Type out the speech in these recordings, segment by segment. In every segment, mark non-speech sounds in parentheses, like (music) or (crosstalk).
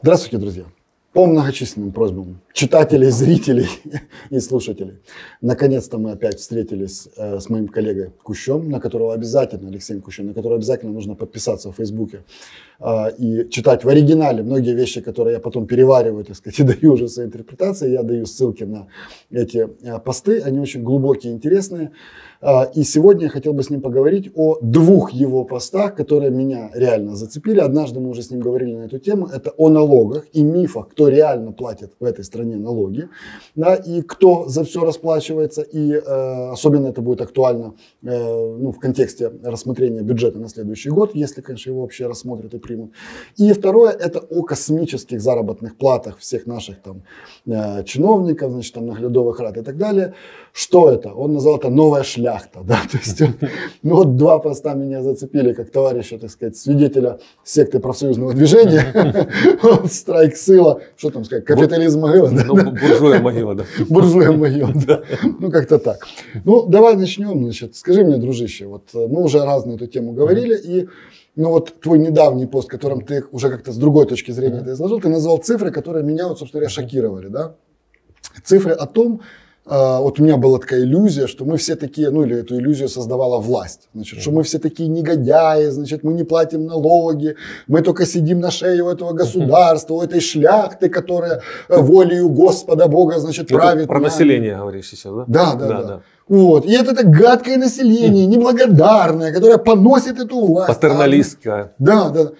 Здравствуйте, друзья! По многочисленным просьбам читателей, зрителей (laughs) и слушателей. Наконец-то мы опять встретились э, с моим коллегой Кущем, на которого обязательно, Алексей Кущем, на которого обязательно нужно подписаться в Фейсбуке э, и читать в оригинале многие вещи, которые я потом перевариваю, так сказать, (laughs) и даю уже свои интерпретации. Я даю ссылки на эти э, посты, они очень глубокие, интересные. А, и сегодня я хотел бы с ним поговорить о двух его постах, которые меня реально зацепили. Однажды мы уже с ним говорили на эту тему. Это о налогах и мифах, кто реально платит в этой стране налоги, да, и кто за все расплачивается. И э, особенно это будет актуально э, ну, в контексте рассмотрения бюджета на следующий год, если, конечно, его вообще рассмотрят и примут. И второе – это о космических заработных платах всех наших там э, чиновников, значит, там наглядовых рад и так далее. Что это? Он назвал это «новая шляпа» яхта, да, (laughs) то есть, ну вот два поста меня зацепили как товарища, так сказать, свидетеля секты профсоюзного движения, (laughs) вот страйк сила, что там сказать, капитализм могила, да? Ну, буржуя могила, да. (laughs) Буржуя могила, да, ну как-то так. Ну, давай начнем, значит, скажи мне, дружище, вот э, мы уже раз на эту тему говорили, и ну вот твой недавний пост, которым ты уже как-то с другой точки зрения это изложил, ты назвал цифры, которые меня, вот, собственно говоря, шокировали, да? Цифры о том, а, вот у меня была такая иллюзия, что мы все такие, ну или эту иллюзию создавала власть, значит, что мы все такие негодяи, значит, мы не платим налоги, мы только сидим на шее у этого государства, у этой шляхты, которая э, волею Господа Бога, значит, правит. Это про нами. население говоришь сейчас, да? Да, да, да. да. да. Вот. И это, это гадкое население, неблагодарное, которое поносит эту власть. Патерналистское. Да, да.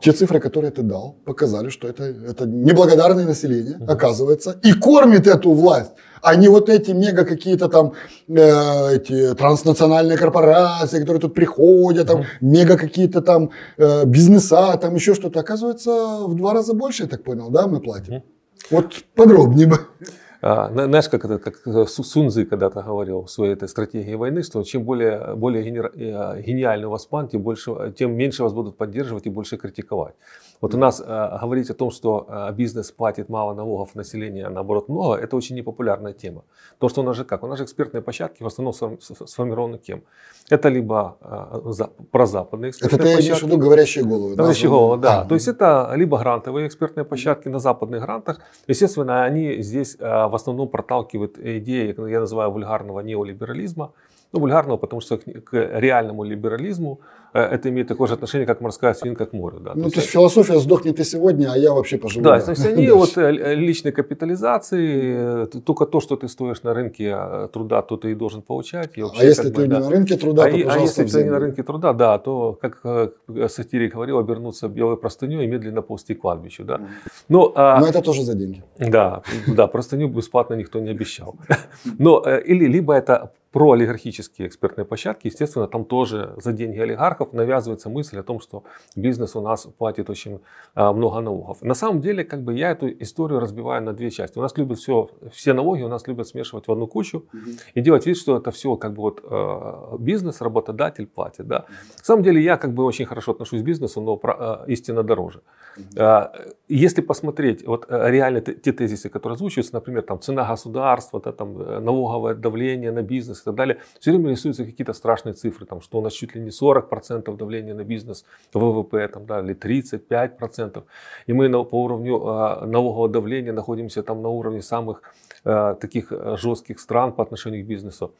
Те цифры, которые ты дал, показали, что это, это неблагодарное население, оказывается, и кормит эту власть, а не вот эти мега какие-то там э, эти транснациональные корпорации, которые тут приходят, там мега какие-то там э, бизнеса, там еще что-то. Оказывается, в два раза больше, я так понял, да, мы платим. Вот подробнее бы. А, знаешь, как, это, как э, Сунзы когда-то говорил в своей этой стратегии войны, что чем более, более э, гениальный у вас план, тем, больше, э, тем меньше вас будут поддерживать и больше критиковать. Вот у нас говорить о том, что бизнес платит мало налогов, население а наоборот много, это очень непопулярная тема. То, что у нас же как? У нас же экспертные площадки в основном сформированы кем? Это либо прозападные экспертные это, площадки. Это я имею в виду говорящие головы. Говорящие да? головы, да. А, То есть это либо грантовые экспертные площадки на западных грантах. Естественно, они здесь в в основном проталкивает э, идеи, я называю вульгарного неолиберализма, ну, вульгарного, потому что к, к реальному либерализму э, это имеет такое же отношение, как морская свинка к морю. Да. Ну, то, то есть философия сдохнет и сегодня, а я вообще поживу. Да, то есть они (laughs) вот э, э, личной капитализации, только то, что ты стоишь на рынке а, а труда, то ты и должен получать. И а вообще, а если ты бы, не на рынке труда, а, то, А если ты не на рынке труда, да, то, как сатирик говорил, обернуться белой простыней и медленно ползти к кладбищу. Да. Ну, Но, а, это тоже за деньги. Да, да, простыню бесплатно никто не обещал. (laughs) Но, или либо это про олигархические экспертные площадки, естественно, там тоже за деньги олигархов навязывается мысль о том, что бизнес у нас платит очень а, много налогов. На самом деле, как бы я эту историю разбиваю на две части. У нас любят все, все налоги, у нас любят смешивать в одну кучу mm-hmm. и делать вид, что это все как бы вот а, бизнес, работодатель платит. Да? На самом деле, я как бы очень хорошо отношусь к бизнесу, но а, истина дороже. Mm-hmm. Если посмотреть вот реально те тезисы, которые озвучиваются, например, там цена государства, да, там э, налоговое давление на бизнес и так далее, все время рисуются какие-то страшные цифры, там, что у нас чуть ли не 40% давления на бизнес ВВП, там, да, или 35%. И мы на, по уровню э, налогового давления находимся там на уровне самых а, э, таких жестких стран по отношению к бизнесу.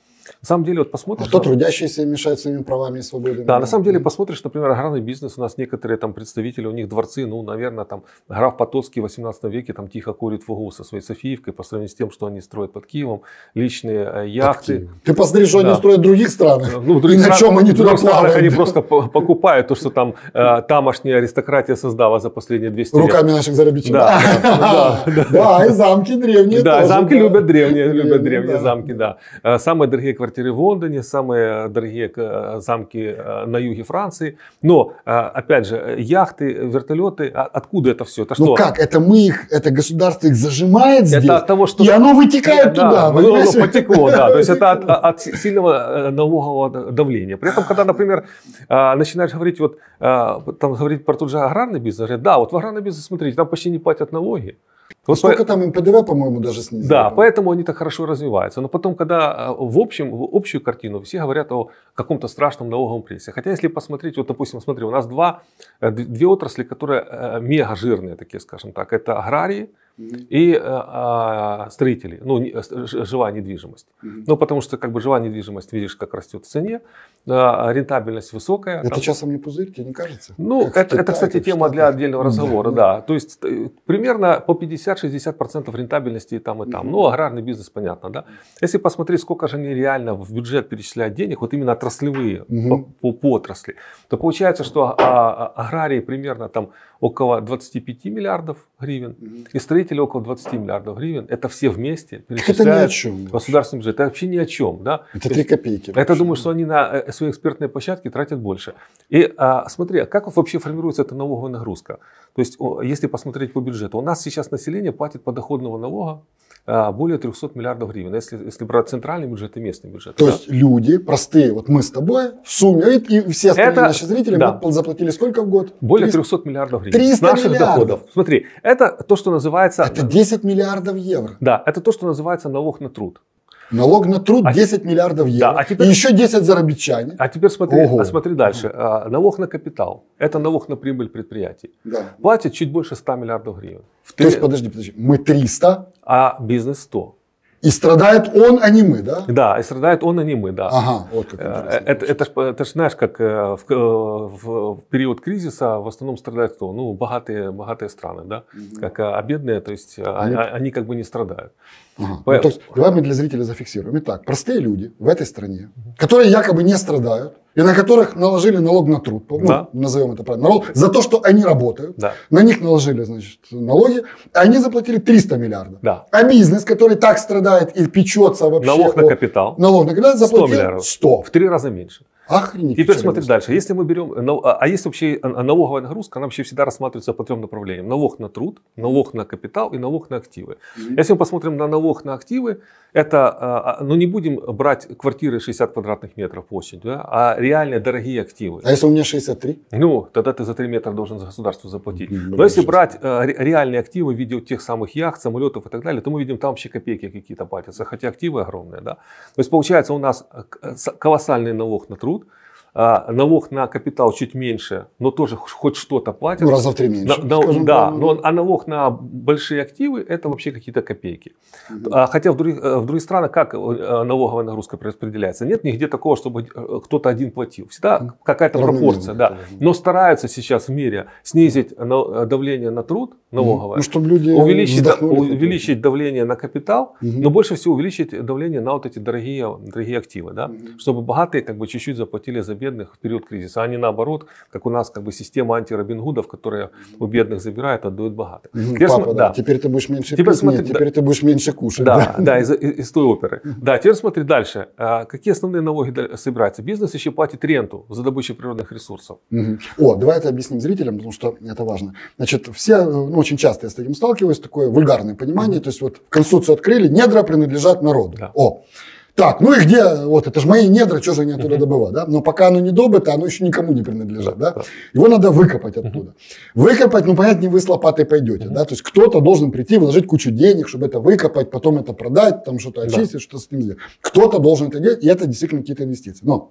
На самом деле, вот посмотришь... А что там... трудящиеся своими правами и свободами? Да, на самом деле, посмотришь, например, аграрный бизнес, у нас некоторые там представители, у них дворцы, ну, наверное, там граф Потоцкий в 18 веке там тихо курит в углу со своей Софиевкой по сравнению с тем, что они строят под Киевом, личные э, яхты. Ты посмотри, что да. они строят в других странах, ну, в других и стран... на чем они туда плавают. Они просто покупают то, что там э, тамошняя аристократия создала за последние 200 лет. Руками наших заработчиков. Да, да, да, да. (laughs) да, и замки древние Да, тоже, замки да. любят древние, любят древние да. замки, да. Э, Самые дорогие дорогие квартиры в Лондоне, самые э, дорогие э, замки э, на юге Франции. Но, опять же, яхты, вертолеты, а откуда это все? Это ну что? Ну как, это мы их, это государство их зажимает здесь, это от того, что... и оно вытекает да, туда. Оно, оно потекло, да. То есть это от, (laughs) от сильного налогового давления. При этом, когда, например, начинаешь говорить, вот, там говорить про тот же аграрный бизнес, говорят, да, вот в аграрный бизнес, смотрите, там почти не платят налоги. Вот ну, Сколько по... там им ПДВ, по-моему, даже снизили. Да, по поэтому они так хорошо развиваются. Но потом, когда э, в общем, в общую картину все говорят о каком-то страшном налоговом прессе. Хотя, если посмотреть, вот, допустим, смотри, у нас два, э, две отрасли, которые э, мега жирные, такие, скажем так. Это аграрии, и э, а, строителей, ну, живая недвижимость. mm Ну, потому что как бы живая недвижимость, видишь, как растет в цене, а, а рентабельность высокая. Это там... часом не пузырь, тебе не кажется? Ну, это, это, кстати, тема для отдельного разговора, да. То есть э, примерно по 50-60% рентабельности и там, и там. Ну, аграрный бизнес, понятно, да. Если посмотреть, сколько же они реально в бюджет перечисляют денег, вот именно отраслевые, по, по, по отрасли, то получается, что а, а, аграрии примерно там около 25 миллиардов гривен, и строители потратили около 20 миллиардов гривен. Это все вместе перечисляют это ни о чем, государственный бюджет. Это вообще ни о чем. Да? Это три копейки. Вообще. Это думаю, что они на э, свои экспертные площадки тратят больше. И а, смотри, а как вообще формируется эта налоговая нагрузка? То есть, если посмотреть по бюджету, у нас сейчас население платит подоходного налога а, более 300 миллиардов гривен, если, если брать центральный бюджет и местный бюджет. То да. есть люди простые, вот мы с тобой в сумме, и все остальные это, наши зрители да. заплатили сколько в год? Более 300, 300 миллиардов гривен. 300 наших миллиардов. доходов. Смотри, это то, что называется называется... Это 10 миллиардов евро. Да, это то, что называется налог на труд. Налог на труд 10 а, миллиардов евро. Да, а теперь, и еще 10 зарабичане. А теперь смотри, а смотри дальше. А, налог на капитал. Это налог на прибыль предприятий. Да. Платят чуть больше 100 миллиардов гривен. В 3... То есть, подожди, подожди. Мы 300? А бизнес 100. И страдает он, а не мы, да? Да, и страдает он, а не мы, да. Ага, вот как это, э, это, ж, это же, знаешь, как э, э, в, в период кризиса в основном страдают кто? Ну, богатые, богатые страны, да? Угу. Как, а, а бедные, то есть а, они... А, они как бы не страдают. Ага. Ну, то есть, давай мы для зрителя зафиксируем. Итак, простые люди в этой стране, которые якобы не страдают, и на которых наложили налог на труд, ну, да. назовем это правильно, налог, за то, что они работают, да. на них наложили значит, налоги, а они заплатили 300 миллиардов. Да. А бизнес, который так страдает и печется вообще... Налог на капитал. Налог на капитал заплатил 100 миллиардов. 100. В три раза меньше. Охренеть. Теперь смотри есть. дальше. Если мы берем, э, а, а есть вообще э, налоговая нагрузка, она вообще всегда рассматривается по трем направлениям. Налог на труд, налог на капитал и налог на активы. Mm-hmm. Если мы посмотрим на налог на активы, это, а, а, ну не будем брать квартиры 60 квадратных метров площадь, да, а реально дорогие активы. А если у меня 63? Ну, тогда ты за 3 метра должен за государство заплатить. Mm-hmm. Но если брать э, реальные активы в виде тех самых яхт, самолетов и так далее, то мы видим там вообще копейки какие-то платятся, хотя активы огромные. Да? То есть получается у нас колоссальный налог на труд, а, налог на капитал чуть меньше, но тоже хоть что-то платят. Ну, раза в три меньше. На, на, да, прямо. но, а налог на большие активы – это вообще какие-то копейки. Угу. А, хотя в других, э, в других странах как э, налоговая нагрузка распределяется? Нет нигде такого, чтобы э, кто-то один платил. Всегда какая-то пропорция, да. Но стараются сейчас в мире снизить давление на труд налоговое, ну, чтобы люди увеличить, увеличить давление на капитал, угу. но больше всего увеличить давление на вот эти дорогие, дорогие активы, да, угу. чтобы богатые как бы чуть-чуть заплатили за бедных в период кризиса, а не наоборот, как у нас как бы система анти-Робингудов, которая у бедных забирает, отдает богатым. Угу, теперь, папа, см... да. теперь ты будешь меньше теперь, пить, смотри, нет, да. теперь ты будешь меньше кушать. Да, да, да из, из, той оперы. Да, теперь смотри дальше. А, какие основные налоги собираются? Бизнес еще платит ренту за добычу природных ресурсов. Угу. О, давай это объясним зрителям, потому что это важно. Значит, все, э, ну, очень часто я с этим сталкиваюсь, такое вульгарное понимание, то есть вот Конституцию открыли, недра принадлежат народу. Да. О, так, ну и где, вот, это же мои недра, что же они оттуда добывают, да? Но пока оно не добыто, оно еще никому не принадлежит, да? Его надо выкопать оттуда. Выкопать, ну, понятно, не вы с лопатой пойдете, да? То есть кто-то должен прийти, вложить кучу денег, чтобы это выкопать, потом это продать, там что-то очистить, да. что-то с ним сделать. Кто-то должен это делать, и это действительно какие-то инвестиции. Но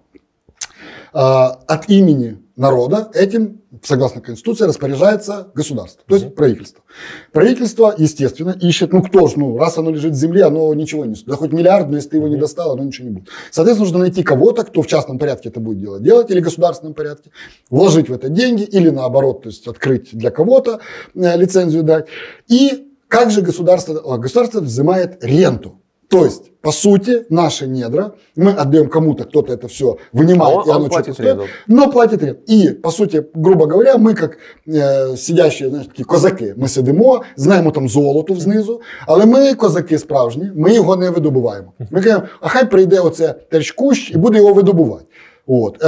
э, от имени народа, этим, согласно Конституции, распоряжается государство, то есть mm правительство. Правительство, естественно, ищет, ну кто же, ну раз оно лежит в земле, оно ничего не стоит. Да хоть миллиард, но если ты его не достал, оно ничего не будет. Соответственно, нужно найти кого-то, кто в частном порядке это будет делать, делать или в государственном порядке, вложить в это деньги или наоборот, то есть открыть для кого-то э, лицензию дать. И как же государство, а, государство взимает ренту То есть, по сути, наши недра, мы отдаем кому-то, кто-то это все вынимает, а он, и оно он платит стоит, но платит рент. И, по сути, грубо говоря, мы как э, сидящие, знаєш, такі козаки, ми сидимо, знаємо там золото знизу, але ми козаки справжні, ми його не видобуваємо. Ми кажемо, а хай прийде оце терчкущ і буде його видобувати. От.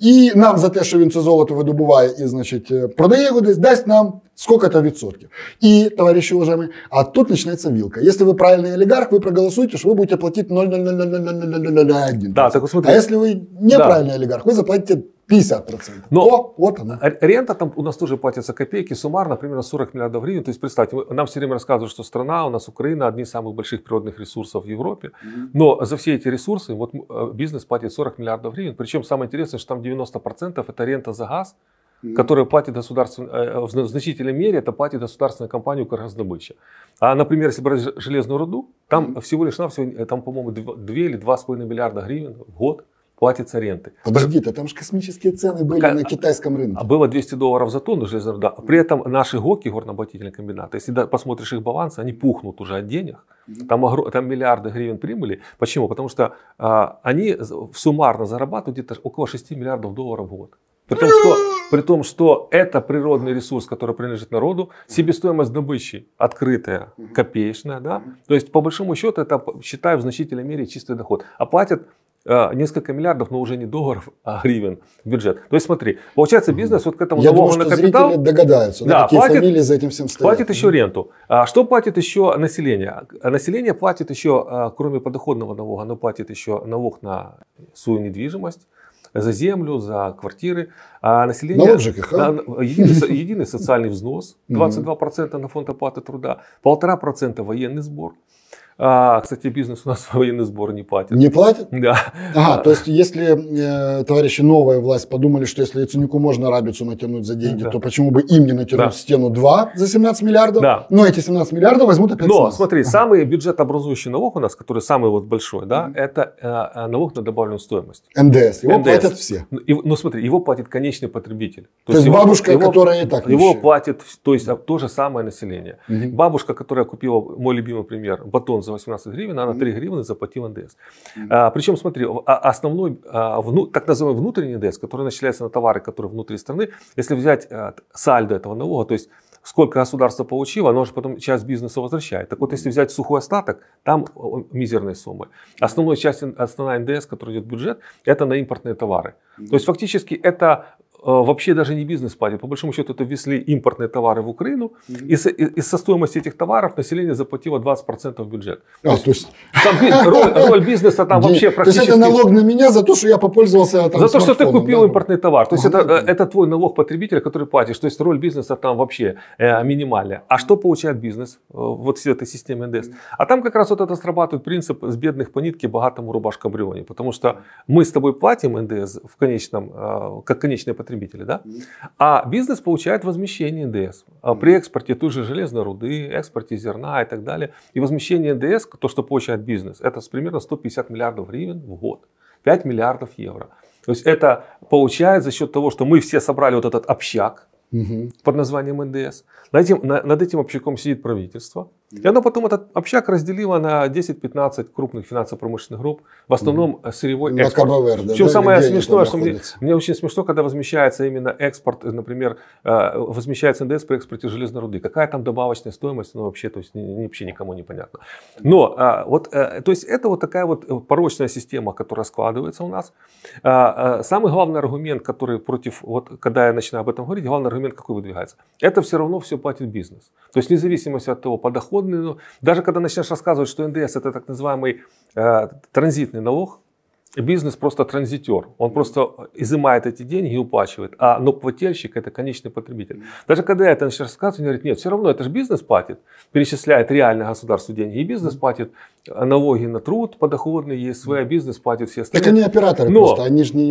І нам за те, що він це золото видобуває і значить, продає його десь, дасть нам сколько-то відсотків. І, товариші уважаємо, а тут починається вілка. Якщо ви правильний олігарх, ви проголосуєте, що ви будете платити 0,001. Да, так, смотри. А якщо ви неправильний да. олігарх, заплатите 50%. Но О, вот она. Рента там у нас тоже платятся копейки, суммарно примерно 40 миллиардов гривен. То есть, представьте, нам все время рассказывают, что страна, у нас Украина, одни из самых больших природных ресурсов в Европе. Mm-hmm. Но за все эти ресурсы вот э, бизнес платит 40 миллиардов гривен. Причем самое интересное, что там 90% это рента за газ, mm-hmm. которую платит государство э, э, в значительной мере это платит государственная компания «Укргаздобыча». А, например, если брать железную руду, там mm-hmm. всего лишь навсего, там, по-моему, 2 или 2,5 миллиарда гривен в год – платится ренты. Подожди-то, там же космические цены были К... на китайском рынке. А было 200 долларов за тонну железного руда. При этом наши ГОКи, горнообогатительные комбинаты, если посмотришь их балансы, они пухнут уже от денег. Там, там миллиарды гривен прибыли. Почему? Потому что а, они суммарно зарабатывают где-то около 6 миллиардов долларов в год. При том, что, при том, что это природный ресурс, который принадлежит народу, себестоимость добычи открытая, копеечная, да? То есть, по большому счету, это, считаю, в значительной мере чистый доход. А платят Э, несколько миллиардов, но уже не долларов, (laughs) а гривен бюджет. То есть смотри, получается бизнес вот к этому Я налогу думаю, на капитал... догадаются, да, да, какие платит, фамилии за этим всем стоят. Платит еще ренту. А что платит еще население? А население платит еще, а, кроме подоходного налога, оно платит еще налог на свою недвижимость, за землю, за квартиры. А население... Налог ЖКХ. А? Единый, единый социальный взнос, 22% (laughs) на фонд оплаты труда, 1,5% военный сбор. А, кстати, бизнес у нас (laughs) военный сбор не платит. Не платит? Да. Ага, то есть, если э, товарищи новая власть подумали, что если Яценюку можно рабицу натянуть за деньги, да. то почему бы им не натянуть да. стену 2 за 17 миллиардов? Да. Но эти 17 миллиардов возьмут опять Но, СМС. смотри, ага. самый бюджетообразующий налог у нас, который самый вот большой, да, mm-hmm. это э, э, налог на добавленную стоимость. ндс. Его НДС. платят все. Ну, и, ну, смотри, его платит конечный потребитель. То, то есть, его, бабушка, его, которая и так Его платит, то есть, а, то же самое население. Mm-hmm. Бабушка, которая купила, мой любимый пример, батон за 18 гривен, а на 3 гривны заплатил НДС. А, причем, смотри, основной, а, так называемый внутренний НДС, который начисляется на товары, которые внутри страны, если взять э, сальдо этого налога, то есть сколько государство получило, оно же потом часть бизнеса возвращает. Так вот, если взять сухой остаток, там мизерные суммы. Основная часть, основная НДС, которая идет в бюджет, это на импортные товары. То есть фактически это Э, вообще даже не бизнес-падение. По большому счету это везли импортные товары в Украину. Mm-hmm. И, со, и, и со стоимости этих товаров население заплатило 20% в бюджет. А, то, то есть... Там роль, (laughs) роль бизнеса там Где? вообще практически... То есть это налог на меня за то, что я попользовался там, За то, что ты купил да? импортный товар. То есть ага, это, это твой налог потребителя, который платишь. То есть роль бизнеса там вообще э, минимальная. А что получает бизнес э, вот в этой системе НДС? А там как раз вот это срабатывает принцип с бедных по нитке богатому рубашка бревне. Потому что мы с тобой платим НДС в конечном, э, как конечный потребитель потребители, да? А бизнес получает возмещение НДС. А при экспорте той же железной руды, экспорте зерна и так далее. И возмещение НДС, то, что получает бизнес, это примерно 150 миллиардов гривен в год. 5 миллиардов евро. То есть это получает за счет того, что мы все собрали вот этот общак угу. под названием НДС. Над этим, на, над этим общаком сидит правительство. И оно потом, этот общак разделило на 10-15 крупных финансово-промышленных групп, в основном сырьевой на экспорт. КБВР, да, Все да, самое смешное, что мне, мне очень смешно, когда возмещается именно экспорт, например, э, возмещается НДС при экспорте железной руды. Какая там добавочная стоимость, ну вообще, то есть вообще никому не понятно. Но э, вот, э, то есть это вот такая вот порочная система, которая складывается у нас. Самый главный аргумент, который против, вот когда я начинаю об этом говорить, главный аргумент какой выдвигается? Это все равно все платит бизнес. То есть независимость от того, по доходу подоходный. Но ну, даже когда начнешь рассказывать, что НДС это так называемый э, транзитный налог, бизнес просто транзитер. Он просто изымает эти деньги и уплачивает. А но плательщик это конечный потребитель. Даже когда я это начинаю рассказывать, он говорит, нет, все равно это же бизнес платит. Перечисляет реально государству деньги. И бизнес платит а, налоги на труд подоходный, и свой бизнес платит все остальные. Так они операторы но, просто, они же не...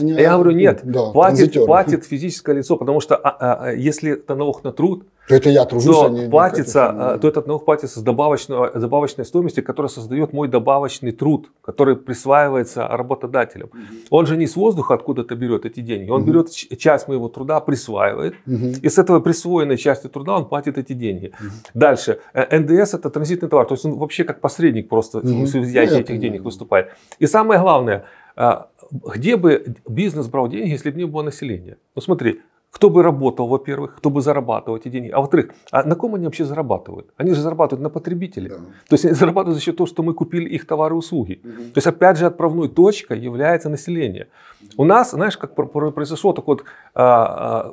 Они, а я говорю, ну, нет, да, платит, платит физическое лицо, потому что а, а, если это налог на труд, то это я тружусь, то а не, платится, не а, то этот налог платится с добавочной добавочной стоимости, которая создает мой добавочный труд, который присваивается работодателем. Угу. Он же не с воздуха откуда-то берет эти деньги, он угу. берет часть моего труда, присваивает, угу. и с этого присвоенной части труда он платит эти деньги. Угу. Дальше, э, НДС это транзитный товар, то есть он вообще как посредник просто угу. в изъятии этих денег выступает. И самое главное, а, где бы бизнес брал деньги, если бы не было населения? Ну смотри, кто бы работал, во-первых, кто бы зарабатывал эти деньги. А во-вторых, а на ком они вообще зарабатывают? Они же зарабатывают на потребителе. Да. То есть они зарабатывают за счет того, что мы купили их товары и услуги. Угу. То есть опять же отправной точкой является население. Угу. У нас, знаешь, как произошло так вот, а, а,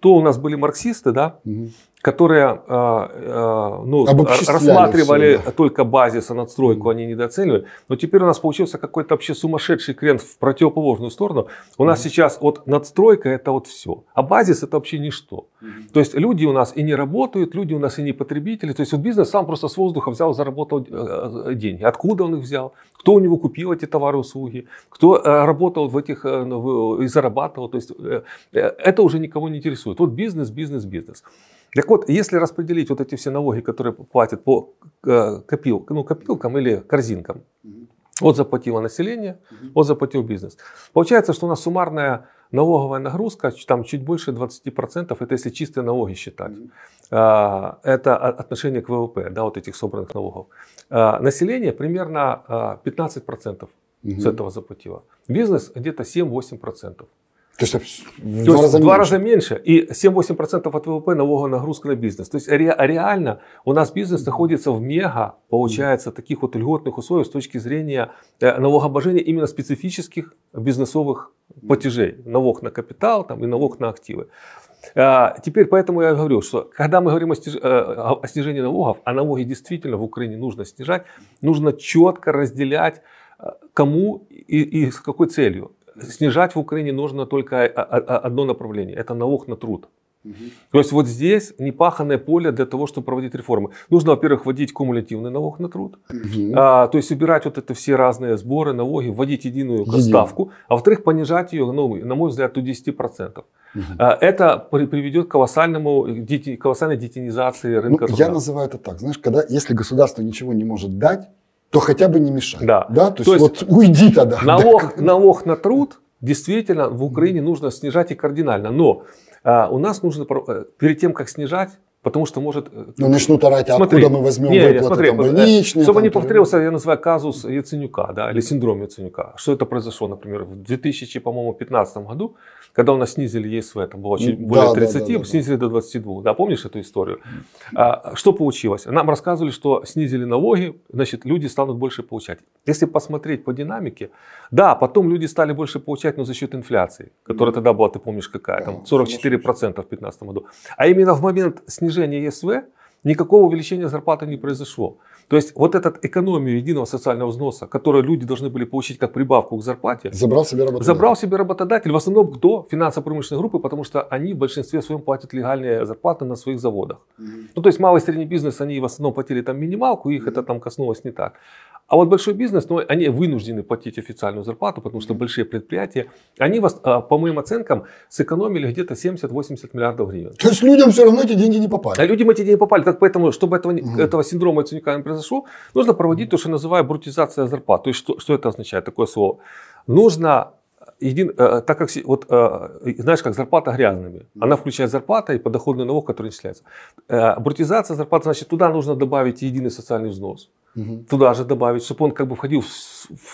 то у нас были марксисты, да, угу которые а, а, ну, рассматривали все, да. только базис, а надстройку они недооценивали. Но теперь у нас получился какой-то вообще сумасшедший крен в противоположную сторону. У нас mm-hmm. сейчас вот надстройка это вот все, а базис это вообще ничто. Mm-hmm. То есть люди у нас и не работают, люди у нас и не потребители. То есть вот бизнес сам просто с воздуха взял, заработал э, э, деньги. Откуда он их взял? Кто у него купил эти товары, и услуги? Кто э, работал в этих ну, и зарабатывал? То есть это уже никого не интересует. Вот бизнес, бизнес, бизнес. Так вот, если распределить вот эти все налоги, которые платят по э, копил, ну, копилкам или корзинкам, вот заплатило население, вот заплатил бизнес. Получается, что у нас суммарная налоговая нагрузка там чуть больше 20%, это если чистые налоги считать. А, это отношение к ВВП, да, вот этих собранных налогов. А, население примерно 15% а, mm с этого заплатило. Бизнес где-то 7-8%. То есть, в То два, раза, в два раза меньше. И 7-8% от ВВП налога нагрузка на бизнес. То есть ре, реально у нас бизнес находится в мега, получается, таких вот льготных условий с точки зрения э, налогообложения именно специфических бизнесовых платежей. Налог на капитал там, и налог на активы. А, теперь поэтому я говорю, что когда мы говорим о, стиж... Э, о снижении налогов, а налоги действительно в Украине нужно снижать, нужно четко разделять, э, кому и, и с какой целью снижать в Украине нужно только а, а, а, одно направление. Это налог на труд. Угу. То есть вот здесь непаханное поле для того, чтобы проводить реформы. Нужно, во-первых, вводить кумулятивный налог на труд, угу. а, то есть убирать вот это все разные сборы, налоги, вводить единую Едино. ставку, а во-вторых, понижать ее, ну, на мой взгляд, до 10%. Угу. А, это приведет к колоссальному, э, колоссальной детинизации рынка ну, труда. Я называю это так, знаешь, когда, если государство ничего не может дать, то хотя бы не мешай. Да. да? То, то есть, есть вот уйди тогда. (laughs) Налог, да. налог на труд действительно в Украине нужно снижать и кардинально. Но э, у нас нужно, э, перед тем, как снижать, Потому что может... Э, ну, начнут орать, «А смотри, откуда мы возьмем не, выплаты, смотри, там, э, больничные... Чтобы там, не повторился, я называю казус Яценюка, да, или синдром Яценюка. Что это произошло, например, в 2000-е, по-моему, 15 году, когда у нас снизили ЕСВ, там было очень да, более 30, да, да, да, снизили да. до 22. Да, помнишь эту историю? А, что получилось? Нам рассказывали, что снизили налоги, значит, люди станут больше получать. Если посмотреть по динамике, да, потом люди стали больше получать, но за счет инфляции, которая тогда была, ты помнишь, какая, там 44% в 2015 году. А именно в момент снижения снижения ЕСВ никакого увеличения зарплаты не произошло. То есть вот этот экономию единого социального взноса, которую люди должны были получить как прибавку к зарплате, забрал себе работодатель. Забрал себе работодатель. В основном кто? Финансово-промышленные группы, потому что они в большинстве своем платят легальные зарплаты на своих заводах. Mm-hmm. Ну то есть малый и средний бизнес, они в основном платили там минималку, их mm-hmm. это там коснулось не так. А вот большой бизнес, ну, они вынуждены платить официальную зарплату, потому что большие предприятия, они, а, по моим оценкам, сэкономили где-то 70-80 миллиардов гривен. То есть людям все равно эти деньги не попали. А людям эти деньги попали. Так поэтому, чтобы этого, угу. этого синдрома Цуника не произошло, нужно проводить то, что называют брутизация зарплат. То есть что, что это означает, такое слово? Нужно един, а, а, так как, вот, а, знаешь, как зарплата грязными. Она включает зарплату и подоходный налог, который начисляется. Э, амортизация зарплаты, значит, туда нужно добавить единый социальный взнос. Угу. Туда же добавить, чтобы он как бы входил в,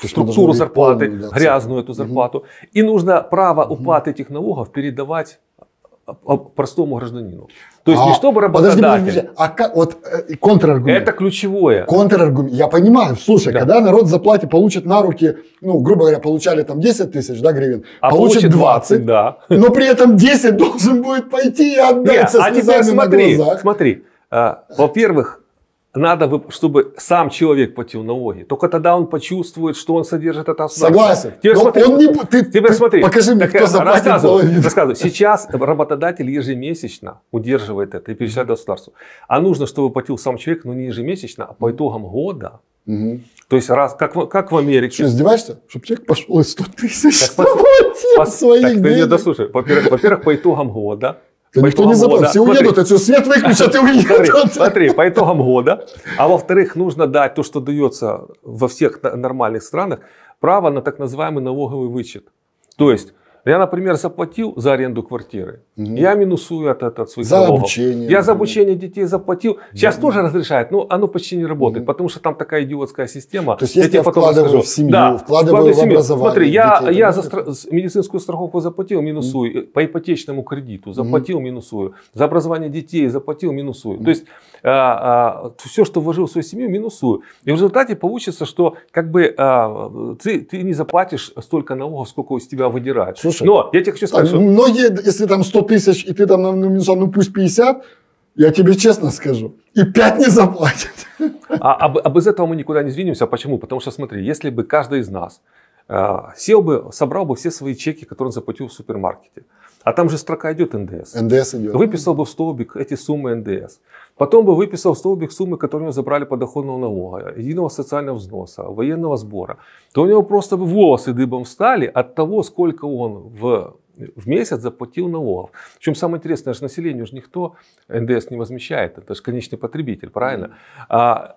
в структуру зарплаты, грязную эту зарплату. Угу. И нужно право угу. уплаты этих налогов передавать а, а, простому гражданину. То есть а, не чтобы работодатель. Подожди, подожди, а как, вот э, контраргумент. Это ключевое. Контраргумент. Я понимаю, слушай, да. когда народ заплатит, получит на руки, ну, грубо говоря, получали там 10 тысяч, да, гривен, а получит 20, 20, да. но при этом 10 (laughs) должен будет пойти и отдать Нет, со а теперь смотри, смотри, а, во-первых, надо, чтобы сам человек платил налоги. Только тогда он почувствует, что он содержит это основание. Согласен. Теперь Но смотри, он не, ты, теперь ты смотри. Покажи мне, так, кто заплатит рассказываю, рассказываю. Сейчас работодатель ежемесячно удерживает это и перечисляет государству. А нужно, чтобы платил сам человек, но не ежемесячно, а по итогам года. Угу. То есть, раз, как, как в Америке. Что, издеваешься? Чтобы человек пошел из 100 тысяч, так, пос, пос, своих так, денег. Ты не дослушай. Во-первых, во-первых, по итогам года да по никто не забыл, года. все смотри. уедут, а отсюда свет выключат а и уедут. Смотри, смотри, по итогам года. А во-вторых, нужно дать то, что дается во всех нормальных странах, право на так называемый налоговый вычет. То есть, я, например, заплатил за аренду квартиры. Угу. Я минусую от, от, от своих За налогов. обучение. Я за обучение детей заплатил. Сейчас да. тоже разрешают, но оно почти не работает, угу. потому что там такая идиотская система. То есть, я если я вкладываю расскажу. в семью, да, вкладываю, вкладываю в, в семью. образование. Смотри, я, детей, я за стра- медицинскую страховку заплатил, минусую. Угу. По ипотечному кредиту заплатил, угу. минусую. За образование детей заплатил, минусую. Угу. То есть, а, а, все, что вложил в свою семью, минусую. И в результате получится, что как бы а, ты, ты не заплатишь столько налогов, сколько из тебя выдирают. Слушай, но я тебе хочу сказать, так, что... Многие, если там 100 тысяч, и ты там нам минусовал, ну пусть 50, я тебе честно скажу, и 5 не заплатят. А, а, а без этого мы никуда не сдвинемся. Почему? Потому что, смотри, если бы каждый из нас э, сел бы, собрал бы все свои чеки, которые он заплатил в супермаркете, а там же строка идет НДС. НДС идет. Выписал бы в столбик эти суммы НДС. Потом бы выписал в столбик суммы, которые у него забрали подоходного налога, единого социального взноса, военного сбора. То у него просто бы волосы дыбом встали от того, сколько он в в месяц заплатил налогов. Причем самое интересное, что населению же никто НДС не возмещает, это же конечный потребитель, правильно? А,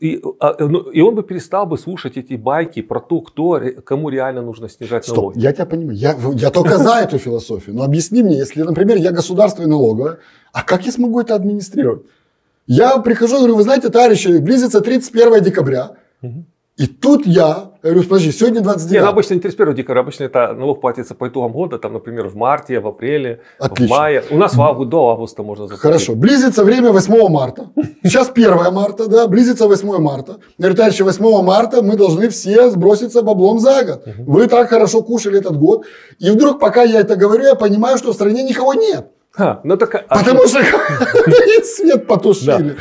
и, а, ну, и он бы перестал бы слушать эти байки про то, кто, кому реально нужно снижать Стоп, налоги. я тебя понимаю, я, я только за эту философию, но объясни мне, если, например, я государство и налоговый, а как я смогу это администрировать? Я прихожу и говорю, вы знаете, товарищи, близится 31 декабря, и тут я говорю, подожди, сегодня 29. Нет, ну, обычно не 31 декабря, обычно это налог платится по итогам года, там, например, в марте, в апреле, Отлично. в мае. У нас в август, до августа можно заплатить. Хорошо, близится время 8 марта. Сейчас 1 марта, да, близится 8 марта. Говорю, товарищи, 8 марта мы должны все сброситься баблом за год. Вы так хорошо кушали этот год. И вдруг, пока я это говорю, я понимаю, что в стране никого нет. Ха, ну так... А Потому что свет потушили.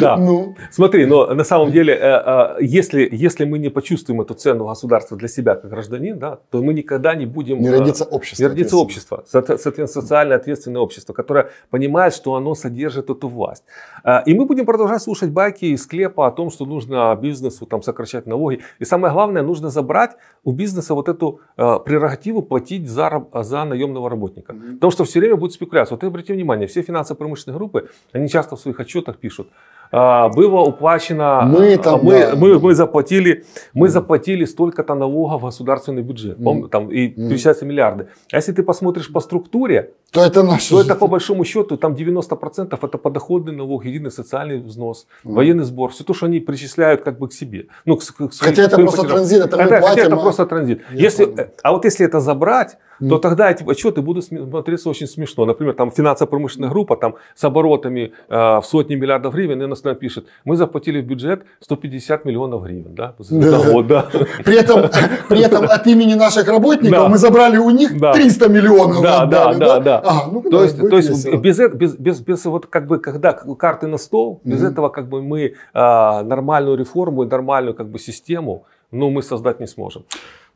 Да. Ну. Смотри, но на самом деле, э, э, если, если мы не почувствуем эту цену государства для себя как гражданин, да, то мы никогда не будем... Не э, родится общество. Не родится общество. Соответственно, социально ответственное общество, которое понимает, что оно содержит эту власть. И мы будем продолжать слушать байки из склепа о том, что нужно бизнесу там сокращать налоги. И самое главное, нужно забрать у бизнеса вот эту прерогативу платить за, за наемного работника. Потому что все время будет спекуляция сейчас, вот обратите внимание, все финансово-промышленные группы, они часто в своих отчетах пишут, а, было уплачено, мы, а, там, мы, да. мы, мы, заплатили, мы заплатили столько-то налогов в государственный бюджет, mm. там, и получается mm. миллиарды. А если ты посмотришь по структуре, то это, наше то это по большому счету, там 90% это подоходный налог, единый социальный взнос, mm. военный сбор, все то, что они причисляют как бы к себе. Ну, к, к, к хотя к, это просто потерям. транзит, это хотя, мы платим. Хотя это а... просто транзит. Я если, понял. Э, а вот если это забрать, mm. то тогда эти отчеты будут смотреться очень смешно. Например, там финансово-промышленная группа там, с оборотами э, в сотни миллиардов гривен, и нас пишет, мы заплатили в бюджет 150 миллионов гривен, да, за год, да. При этом, при этом от имени наших работников да. мы забрали у них да. 300 миллионов. Да, отдали, да, да, да. А, ну, то, да, есть, то есть без, без, без, без вот как бы, когда карты на стол, без mm-hmm. этого как бы мы а, нормальную реформу и нормальную как бы систему, ну, мы создать не сможем.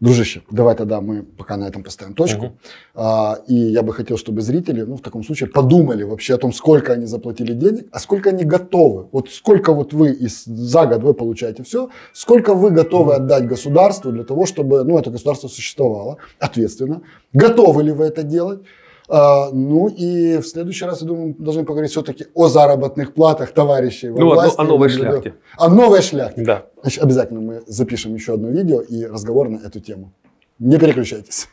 Дружище, давай тогда мы пока на этом поставим точку. Угу. А, и я бы хотел, чтобы зрители, ну, в таком случае, подумали вообще о том, сколько они заплатили денег, а сколько они готовы. Вот сколько вот вы из, за год вы получаете все, сколько вы готовы отдать государству для того, чтобы, ну, это государство существовало ответственно. Готовы ли вы это делать? А, ну и в следующий раз, я думаю, мы должны поговорить все-таки о заработных платах товарищей. Ну, власти, о, о новой шляхте. О новой шляхте. Да. Значит, обязательно мы запишем еще одно видео и разговор на эту тему. Не переключайтесь.